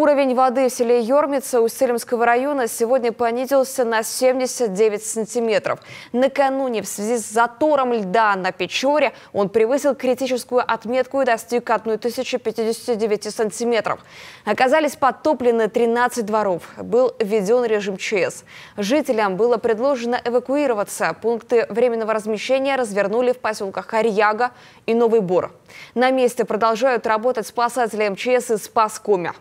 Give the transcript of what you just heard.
Уровень воды в селе у Усельмского района сегодня понизился на 79 сантиметров. Накануне в связи с затором льда на Печоре он превысил критическую отметку и достиг 1059 сантиметров. Оказались подтоплены 13 дворов. Был введен режим ЧС. Жителям было предложено эвакуироваться. Пункты временного размещения развернули в поселках Харьяга и Новый Бор. На месте продолжают работать спасатели МЧС и Спаскомя.